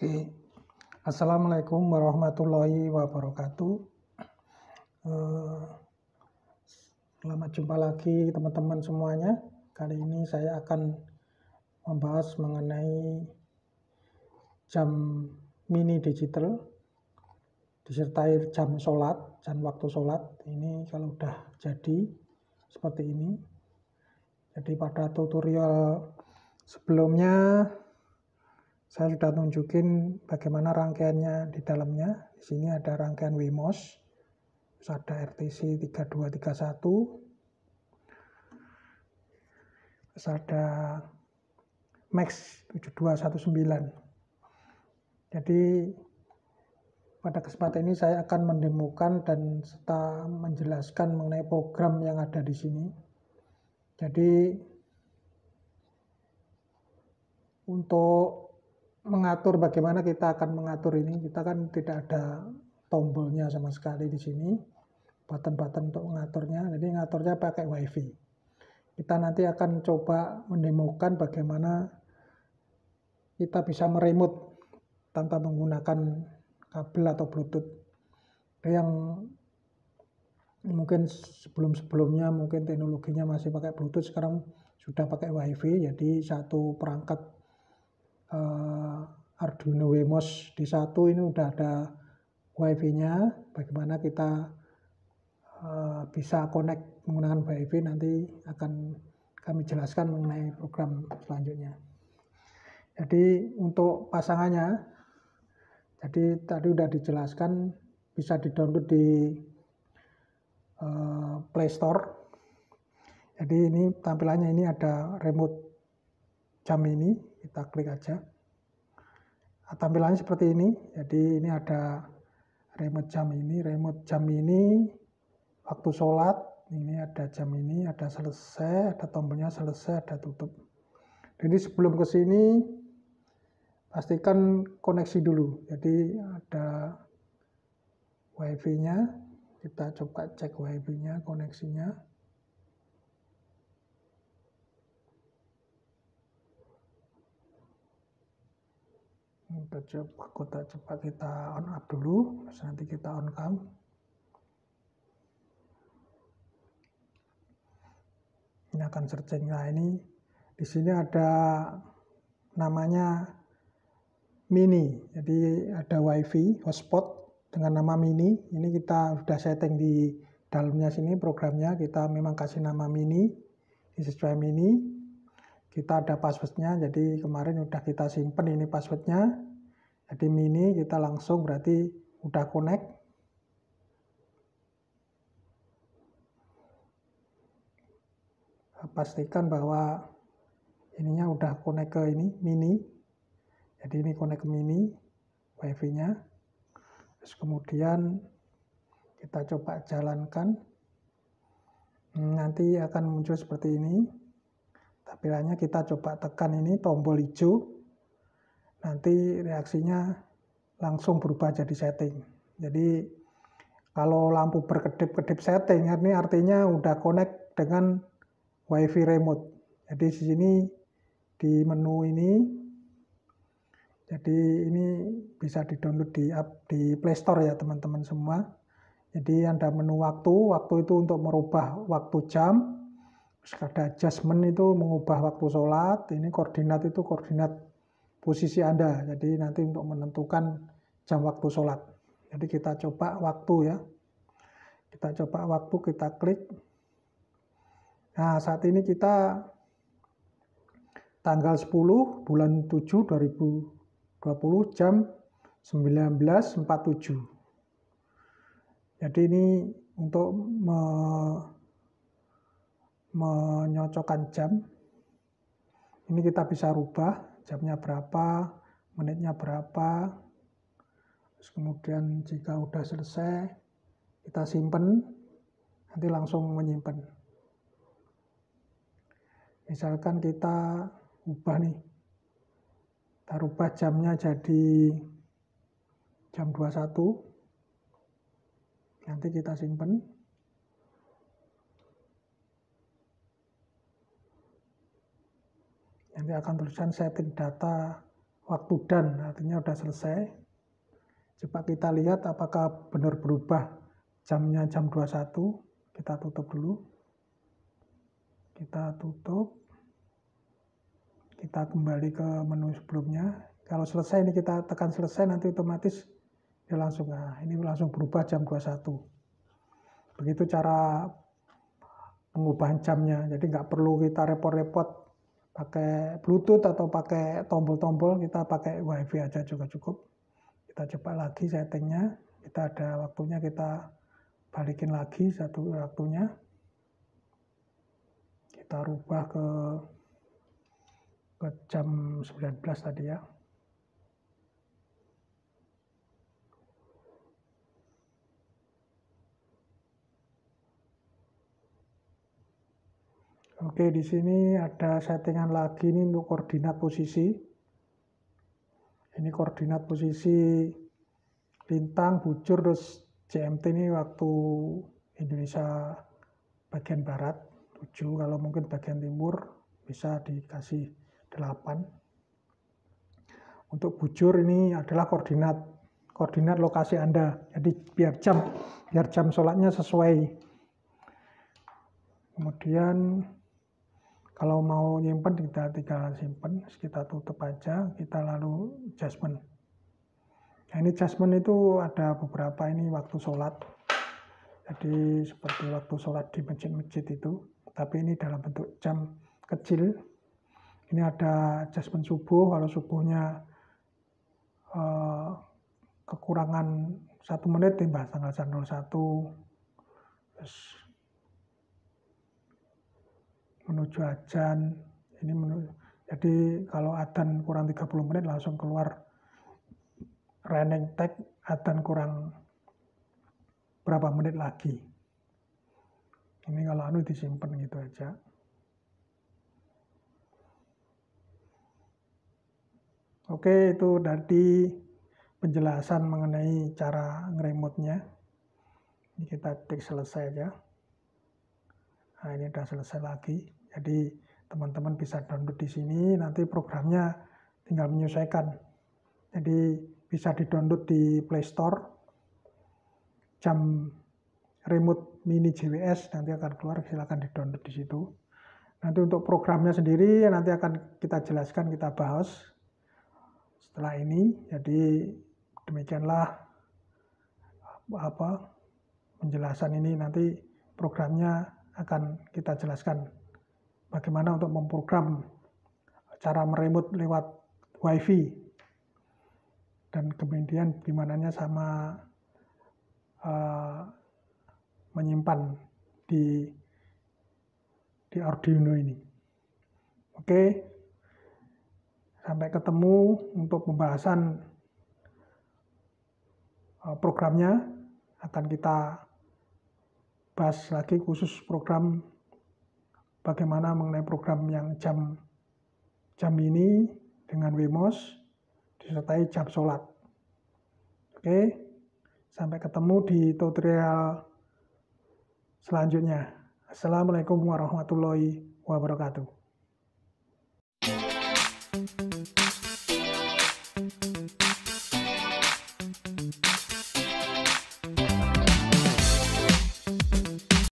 Oke. Assalamualaikum warahmatullahi wabarakatuh. Eh, selamat jumpa lagi teman-teman semuanya. Kali ini saya akan membahas mengenai jam mini digital disertai jam sholat dan waktu sholat ini kalau udah jadi seperti ini jadi pada tutorial sebelumnya saya sudah tunjukin bagaimana rangkaiannya di dalamnya. Di sini ada rangkaian WMOS, ada RTC 3231, ada MAX 7219. Jadi pada kesempatan ini saya akan mendemukan dan serta menjelaskan mengenai program yang ada di sini. Jadi untuk mengatur bagaimana kita akan mengatur ini kita kan tidak ada tombolnya sama sekali di sini button-button untuk mengaturnya jadi ngaturnya pakai wifi kita nanti akan coba menemukan bagaimana kita bisa meremut tanpa menggunakan kabel atau bluetooth yang mungkin sebelum-sebelumnya mungkin teknologinya masih pakai bluetooth sekarang sudah pakai wifi jadi satu perangkat uh, Arduino Wemos di satu ini udah ada WiFi-nya, bagaimana kita uh, bisa connect menggunakan WiFi nanti akan kami jelaskan mengenai program selanjutnya. Jadi untuk pasangannya, jadi tadi udah dijelaskan bisa didownload di uh, Play Store. Jadi ini tampilannya ini ada remote jam ini kita klik aja nah, tampilannya seperti ini jadi ini ada remote jam ini remote jam ini waktu sholat ini ada jam ini ada selesai ada tombolnya selesai ada tutup jadi sebelum ke sini pastikan koneksi dulu jadi ada wifi nya kita coba cek wifi nya koneksinya kita coba, kita coba kita on up dulu nanti kita on cam ini akan searching nah ini di sini ada namanya mini jadi ada wifi hotspot dengan nama mini ini kita sudah setting di dalamnya sini programnya kita memang kasih nama mini ini sesuai mini kita ada passwordnya jadi kemarin udah kita simpen ini passwordnya jadi mini kita langsung berarti udah connect pastikan bahwa ininya udah connect ke ini mini jadi ini connect ke mini wifi nya terus kemudian kita coba jalankan hmm, nanti akan muncul seperti ini tampilannya kita coba tekan ini tombol hijau, nanti reaksinya langsung berubah jadi setting. Jadi kalau lampu berkedip-kedip setting, ini artinya udah connect dengan WiFi remote. Jadi di sini di menu ini, jadi ini bisa di-download di app di Play Store ya teman-teman semua. Jadi Anda menu waktu, waktu itu untuk merubah waktu jam, ada adjustment itu mengubah waktu sholat ini koordinat itu koordinat posisi anda jadi nanti untuk menentukan jam waktu sholat jadi kita coba waktu ya kita coba waktu kita klik nah saat ini kita tanggal 10 bulan 7 2020 jam 19.47 jadi ini untuk menyocokkan jam. Ini kita bisa rubah jamnya berapa, menitnya berapa. Terus kemudian jika sudah selesai, kita simpen, nanti langsung menyimpan. Misalkan kita ubah nih, kita rubah jamnya jadi jam 21, nanti kita simpen. nanti akan tulisan setting data waktu dan artinya sudah selesai coba kita lihat apakah benar berubah jamnya jam 21 kita tutup dulu kita tutup kita kembali ke menu sebelumnya kalau selesai ini kita tekan selesai nanti otomatis dia langsung nah, ini langsung berubah jam 21 begitu cara pengubahan jamnya jadi nggak perlu kita repot-repot pakai Bluetooth atau pakai tombol-tombol kita pakai WiFi aja juga cukup kita coba lagi settingnya kita ada waktunya kita balikin lagi satu waktunya kita rubah ke ke jam 19 tadi ya Oke, di sini ada settingan lagi nih untuk koordinat posisi. Ini koordinat posisi lintang, bujur, terus CMT ini waktu Indonesia bagian barat 7, kalau mungkin bagian timur bisa dikasih 8. Untuk bujur ini adalah koordinat koordinat lokasi Anda. Jadi biar jam biar jam sholatnya sesuai. Kemudian kalau mau nyimpen kita tinggal simpen, kita tutup aja, kita lalu adjustment. Nah, ini adjustment itu ada beberapa ini waktu sholat. Jadi seperti waktu sholat di masjid-masjid itu, tapi ini dalam bentuk jam kecil. Ini ada adjustment subuh, kalau subuhnya eh, kekurangan satu menit tambah tanggal 01, terus menuju ajan ini menuju, jadi kalau adzan kurang 30 menit langsung keluar running tag adzan kurang berapa menit lagi ini kalau anu disimpan gitu aja Oke, itu dari penjelasan mengenai cara ngeremotnya. Ini kita klik selesai aja. Nah, ini udah selesai lagi. Jadi teman-teman bisa download di sini, nanti programnya tinggal menyesuaikan. Jadi bisa di-download di Play Store, jam remote mini JWS nanti akan keluar, silakan di-download di situ. Nanti untuk programnya sendiri nanti akan kita jelaskan, kita bahas setelah ini. Jadi demikianlah apa penjelasan ini nanti programnya akan kita jelaskan bagaimana untuk memprogram cara meremut lewat wifi dan kemudian dimananya sama uh, menyimpan di di Arduino ini. Oke, sampai ketemu untuk pembahasan uh, programnya akan kita bahas lagi khusus program bagaimana mengenai program yang jam jam ini dengan Wemos disertai jam sholat. Oke, sampai ketemu di tutorial selanjutnya. Assalamualaikum warahmatullahi wabarakatuh.